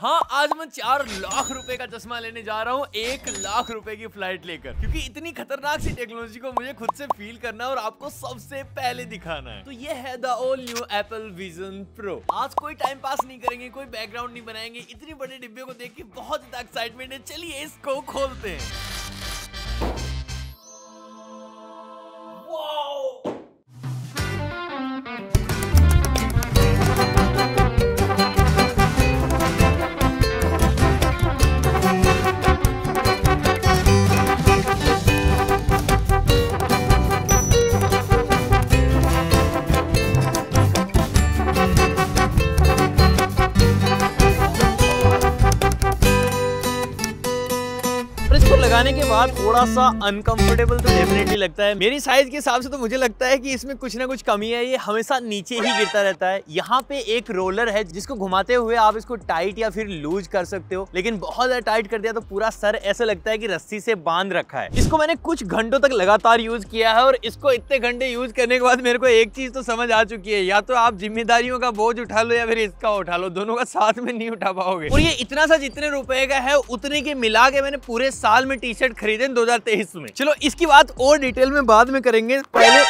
हाँ आज मैं चार लाख रुपए का चश्मा लेने जा रहा हूँ एक लाख रुपए की फ्लाइट लेकर क्योंकि इतनी खतरनाक सी टेक्नोलॉजी को मुझे खुद से फील करना है और आपको सबसे पहले दिखाना है तो ये है the all new Apple Vision Pro आज कोई टाइम पास नहीं करेंगे कोई बैकग्राउंड नहीं बनाएंगे इतनी बड़े डिब्बे को देख के बहुत ज्यादा एक्साइटमेंट है चलिए इसको खोलते हैं लगाने के बाद थोड़ा सा अनकंफर्टेबल तो डेफिनेटली लगता है मेरी साइज के हिसाब से तो मुझे लगता है कि इसमें कुछ ना कुछ कमी है ये हमेशा नीचे ही गिरता रहता है यहाँ पे एक रोलर है जिसको घुमाते हुए आप इसको टाइट या फिर लूज कर सकते हो लेकिन बहुत ज्यादा टाइट कर दिया तो पूरा सर ऐसा लगता है की रस्सी से बांध रखा है इसको मैंने कुछ घंटों तक लगातार यूज किया है और इसको इतने घंटे यूज करने के बाद मेरे को एक चीज तो समझ आ चुकी है या तो आप जिम्मेदारियों का बोझ उठा लो या फिर इसका उठा लो दोनों का साथ में नहीं उठा पाओगे और ये इतना सा जितने रुपए का है उतने के मिला के मैंने पूरे साल में टी शर्ट खरीदे दो 2023 में चलो इसकी बात और डिटेल में बाद में करेंगे पहले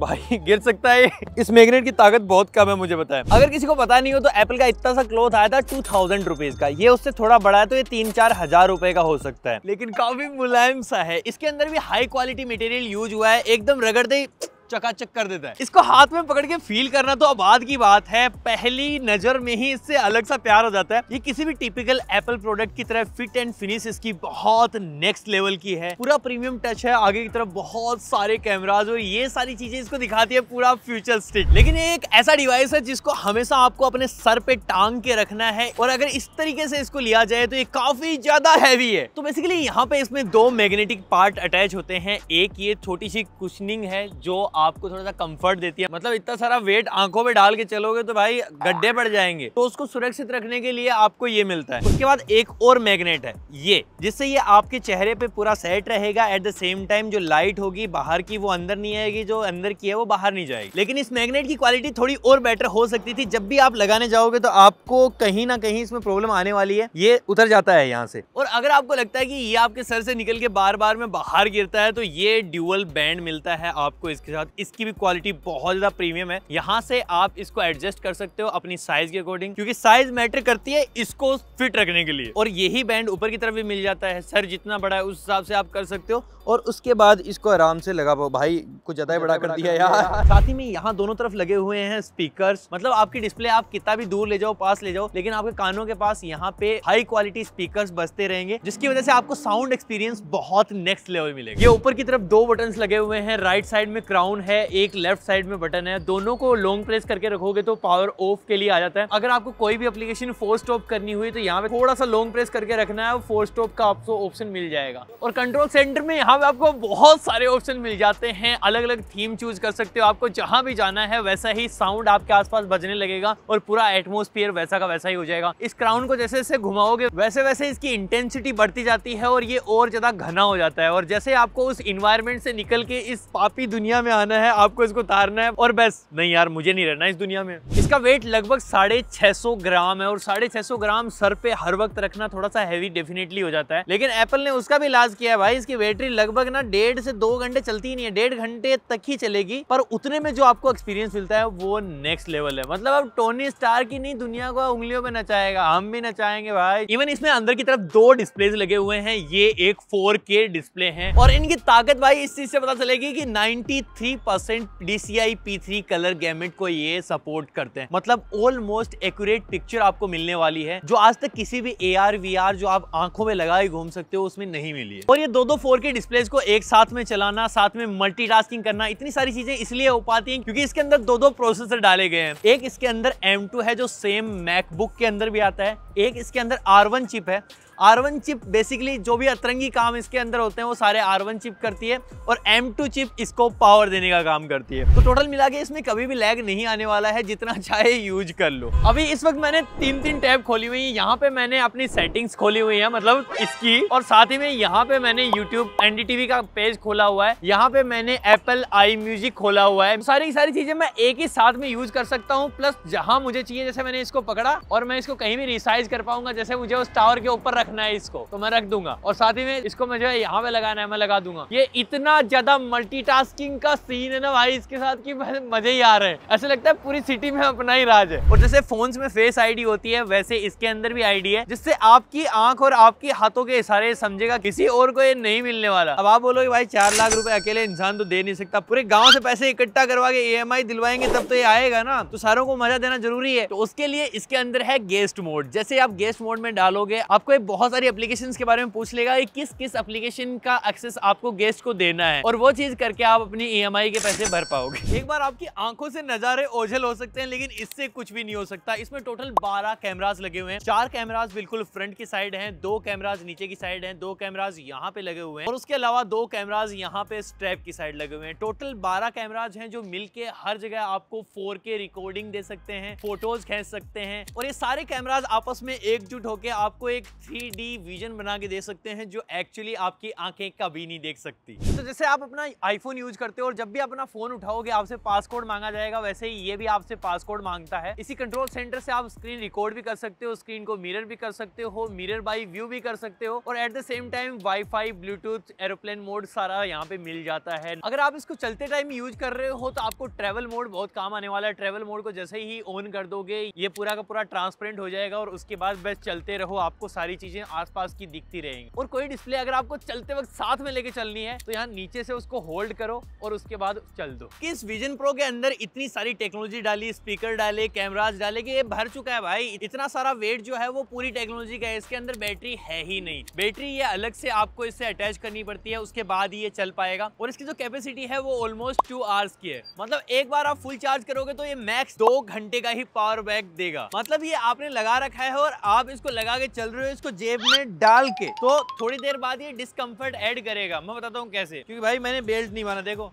भाई गिर सकता है इस मैग्नेट की ताकत बहुत कम है मुझे बताया अगर किसी को पता नहीं हो तो एप्पल का इतना सा क्लोथ आया था टू थाउजेंड रुपीज का ये उससे थोड़ा बड़ा है तो ये तीन चार हजार रुपए का हो सकता है लेकिन काफी मुलायम सा है इसके अंदर भी हाई क्वालिटी मटेरियल यूज हुआ है एकदम रगड़ दे चकाचक कर देता है इसको हाथ में पकड़ के फील करना तो आबाद की बात है पहली नजर में ही इससे अलग सा प्यार हो जाता है ये किसी भी टिपिकल एप्पल प्रोडक्ट की तरह फिट एंड फिनिश इसकी बहुत नेक्स्ट लेवल की है पूरा प्रीमियम टच है आगे की तरफ बहुत सारे कैमराज और ये सारी चीजें इसको दिखाती है पूरा फ्यूचर स्टिक लेकिन ये एक ऐसा डिवाइस है जिसको हमेशा आपको अपने सर पे टांग के रखना है और अगर इस तरीके से इसको लिया जाए तो ये काफी ज्यादा हैवी है तो बेसिकली यहाँ पे इसमें दो मैग्नेटिक पार्ट अटैच होते हैं एक ये छोटी सी कुशनिंग है जो आपको थोड़ा सा कंफर्ट देती है मतलब इतना सारा वेट आंखों पे डाल के चलोगे तो भाई गड्ढे पड़ जाएंगे तो उसको सुरक्षित रखने के लिए आपको ये मिलता है उसके बाद एक और मैग्नेट है ये जिससे ये आपके चेहरे पे पूरा सेट रहेगा एट द सेम टाइम जो लाइट होगी बाहर की वो अंदर नहीं आएगी जो अंदर की है वो बाहर नहीं जाएगी लेकिन इस मैग्नेट की क्वालिटी थोड़ी और बेटर हो सकती थी जब भी आप लगाने जाओगे तो आपको कहीं ना कहीं इसमें प्रॉब्लम आने वाली है ये उतर जाता है यहाँ से और अगर आपको लगता है कि ये आपके सर से निकल के बार बार में बाहर गिरता है तो ये ड्यूअल बैंड मिलता है आपको इसके साथ साथ इसकी भी क्वालिटी बहुत ज़्यादा प्रीमियम है यहाँ से आप इसको एडजस्ट कर सकते हो अपनी साइज के अकॉर्डिंग क्योंकि साइज मैटर करती है इसको फिट रखने के लिए और यही बैंड ऊपर की तरफ भी मिल जाता है सर जितना बड़ा है उस हिसाब से आप कर सकते हो और उसके बाद इसको आराम से लगा पाओ भाई कुछ ज़्यादा ही बड़ा कर दिया यार साथ ही में यहाँ दोनों तरफ लगे हुए हैं स्पीकर मतलब आपकी डिस्प्ले आप कितना भी दूर ले जाओ पास ले जाओ लेकिन आपके कानों के पास यहाँ पे हाई क्वालिटी स्पीकर बसते रहेंगे जिसकी वजह से आपको साउंड एक्सपीरियंस बहुत नेक्स्ट लेवल मिलेगा ये ऊपर की तरफ दो बटन लगे हुए हैं राइट साइड में क्राउन डाउन है एक लेफ्ट साइड में बटन है दोनों को लॉन्ग प्रेस करके रखोगे तो पावर ऑफ के लिए आ जाता है अगर आपको कोई भी अपलीकेशन फोर स्टॉप करनी हुई तो यहाँ पे थोड़ा सा लॉन्ग प्रेस करके रखना है फोर स्टॉप का आपको ऑप्शन मिल जाएगा और कंट्रोल सेंटर में यहाँ पे आपको बहुत सारे ऑप्शन मिल जाते हैं अलग अलग थीम चूज कर सकते हो आपको जहाँ भी जाना है वैसा ही साउंड आपके आसपास बजने लगेगा और पूरा एटमोस्फियर वैसा का वैसा ही हो जाएगा इस क्राउन को जैसे जैसे घुमाओगे वैसे वैसे इसकी इंटेंसिटी बढ़ती जाती है और ये और ज्यादा घना हो जाता है और जैसे आपको उस इन्वायरमेंट से निकल के इस पापी दुनिया में आना जाना है आपको इसको उतारना है और बस नहीं यार मुझे नहीं रहना इस दुनिया में इसका वेट लगभग साढ़े छह सौ ग्राम है और साढ़े छह सौ ग्राम सर पे हर वक्त रखना थोड़ा सा हैवी डेफिनेटली हो जाता है लेकिन एप्पल ने उसका भी इलाज किया है भाई इसकी बैटरी लगभग ना डेढ़ से दो घंटे चलती नहीं है डेढ़ घंटे तक ही चलेगी पर उतने में जो आपको एक्सपीरियंस मिलता है वो नेक्स्ट लेवल है मतलब अब टोनी स्टार की नहीं दुनिया को उंगलियों में नचाएगा हम भी नचाएंगे भाई इवन इसमें अंदर की तरफ दो डिस्प्ले लगे हुए हैं ये एक फोर डिस्प्ले है और इनकी ताकत भाई इस चीज से पता चलेगी की ninety percent DCI P three colour gamut को ये सपोर्ट करते हैं मतलब ऑलमोस्ट एक्यूरेट पिक्चर आपको मिलने वाली है जो आज तक किसी भी ए आर जो आप आंखों में लगाए घूम सकते हो उसमें नहीं मिली है और ये दो दो फोर के डिस्प्ले को एक साथ में चलाना साथ में मल्टी करना इतनी सारी चीजें इसलिए हो पाती है क्योंकि इसके अंदर दो दो प्रोसेसर डाले गए हैं एक इसके अंदर एम है जो सेम मैकबुक के अंदर भी आता है एक इसके अंदर आर चिप है आर वन चिप बेसिकली जो भी अतरंगी काम इसके अंदर होते हैं वो सारे आर वन चिप करती है और एम टू चिप इसको पावर देने का काम करती है तो टोटल मिला के इसमें कभी भी लैग नहीं आने वाला है जितना चाहे यूज कर लो अभी इस वक्त मैंने तीन तीन टैब खोली हुई है यहाँ पे मैंने अपनी सेटिंग्स खोली हुई है मतलब इसकी और साथ ही में यहाँ पे मैंने यूट्यूब एनडीटीवी का पेज खोला हुआ है यहाँ पे मैंने एप्पल आई म्यूजिक खोला हुआ है सारी सारी चीजें मैं एक ही साथ में यूज कर सकता हूँ प्लस जहाँ मुझे चाहिए जैसे मैंने इसको पकड़ा और मैं इसको कहीं भी रिसाइज कर पाऊंगा जैसे मुझे उस टावर के ऊपर रख रखना है इसको तो मैं रख दूंगा और साथ ही में इसको मैं जो है यहाँ पे लगाना है मैं लगा दूंगा ये इतना ज्यादा मल्टीटास्किंग का सीन है ना भाई इसके साथ की मजे ही आ रहे हैं ऐसे लगता है पूरी सिटी में अपना ही राज है और जैसे फोन में फेस आईडी होती है वैसे इसके अंदर भी आईडी है जिससे आपकी आंख और आपकी हाथों के इशारे समझेगा किसी और को ये नहीं मिलने वाला अब आप बोलोगे भाई चार लाख रुपए अकेले इंसान तो दे नहीं सकता पूरे गाँव से पैसे इकट्ठा करवा के ई e दिलवाएंगे तब तो ये आएगा ना तो सारों को मजा देना जरूरी है तो उसके लिए इसके अंदर है गेस्ट मोड जैसे आप गेस्ट मोड में डालोगे आपको बहुत सारी एप्लीकेशन के बारे में पूछ लेगा कि किस किस एप्लीकेशन का एक्सेस आपको गेस्ट को देना है और वो चीज करके आप अपनी ई e के पैसे भर पाओगे एक बार आपकी आंखों से नजारे ओझल हो सकते हैं लेकिन इससे कुछ भी नहीं हो सकता इसमें टोटल बारह कैमराज लगे हुए हैं चार कैमराज बिल्कुल फ्रंट की साइड है दो कैमराज नीचे की साइड है दो कैमराज यहाँ पे लगे हुए हैं और उसके अलावा दो कैमराज यहाँ पे स्ट्रैप की साइड लगे हुए हैं टोटल बारह कैमराज है जो मिलके हर जगह आपको फोर रिकॉर्डिंग दे सकते हैं फोटोज खेच सकते हैं और ये सारे कैमराज आपस में एकजुट होकर आपको एक थ्री डी विजन बना के दे सकते हैं जो एक्चुअली आपकी आंखें कभी नहीं देख सकती तो जैसे आप अपना आईफोन यूज करते हो और जब भी अपना फोन उठाओगे आपसे पासकोड मांगा जाएगा वैसे ही ये भी आपसे पासकोड मांगता है इसी कंट्रोल सेंटर से आप स्क्रीन रिकॉर्ड भी कर सकते हो स्क्रीन को मिरर भी कर सकते हो मिरर बाई व्यू भी कर सकते हो और at the same time Wi Bluetooth aeroplane mode सारा यहाँ पे मिल जाता है अगर आप इसको चलते टाइम यूज कर रहे हो तो आपको ट्रेवल मोड बहुत काम आने वाला है ट्रेवल मोड को जैसे ही ऑन कर दोगे ये पूरा का पूरा ट्रांसपेरेंट हो जाएगा और उसके बाद बस चलते रहो आपको सारी चीजें चीजें आसपास की दिखती रहेंगी और कोई डिस्प्ले अगर आपको चलते वक्त साथ में लेके चलनी है तो यहाँ नीचे से उसको होल्ड करो और उसके बाद चल दो किस विजन प्रो के अंदर इतनी सारी टेक्नोलॉजी डाली स्पीकर डाले कैमराज डाले की ये भर चुका है भाई इतना सारा वेट जो है वो पूरी टेक्नोलॉजी का है इसके अंदर बैटरी है ही नहीं बैटरी ये अलग से आपको इससे अटैच करनी पड़ती है उसके बाद ही ये चल पाएगा और इसकी जो कैपेसिटी है वो ऑलमोस्ट टू आवर्स की है मतलब एक बार आप फुल चार्ज करोगे तो ये मैक्स दो घंटे का ही पावर बैक देगा मतलब ये आपने लगा रखा है और आप इसको लगा के चल रहे हो इसको जेब में डाल के तो थोड़ी देर बाद ये डिस्कम्फर्ट ऐड करेगा मैं बताता हूँ कैसे क्योंकि भाई मैंने बेल्ट नहीं माना देखो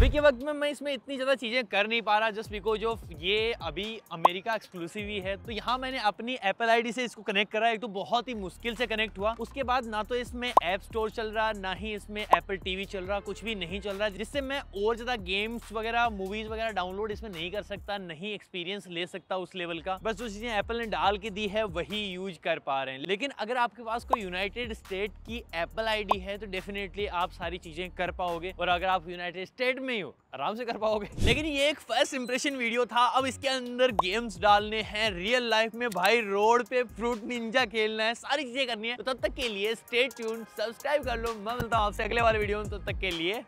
अभी के वक्त में मैं इसमें इतनी ज़्यादा चीज़ें कर नहीं पा रहा जस्ट बिकॉज ऑफ ये अभी अमेरिका एक्सक्लूसिव ही है तो यहाँ मैंने अपनी एप्पल आईडी से इसको कनेक्ट करा एक तो बहुत ही मुश्किल से कनेक्ट हुआ उसके बाद ना तो इसमें ऐप स्टोर चल रहा ना ही इसमें एप्पल टीवी चल रहा कुछ भी नहीं चल रहा जिससे मैं और ज़्यादा गेम्स वगैरह मूवीज वगैरह डाउनलोड इसमें नहीं कर सकता नहीं एक्सपीरियंस ले सकता उस लेवल का बस जो चीज़ें एप्पल ने डाल के दी है वही यूज कर पा रहे हैं लेकिन अगर आपके पास कोई यूनाइटेड स्टेट की एप्पल आई है तो डेफिनेटली आप सारी चीज़ें कर पाओगे और अगर आप यूनाइटेड स्टेट में ही हो आराम से कर पाओगे लेकिन ये एक फर्स्ट इंप्रेशन वीडियो था अब इसके अंदर गेम्स डालने हैं रियल लाइफ में भाई रोड पे फ्रूट निंजा खेलना है सारी चीजें करनी है तो तब तक के लिए स्टेट सब्सक्राइब कर लो मैं मिलता हूँ आपसे अगले वाले वीडियो में तब तक के लिए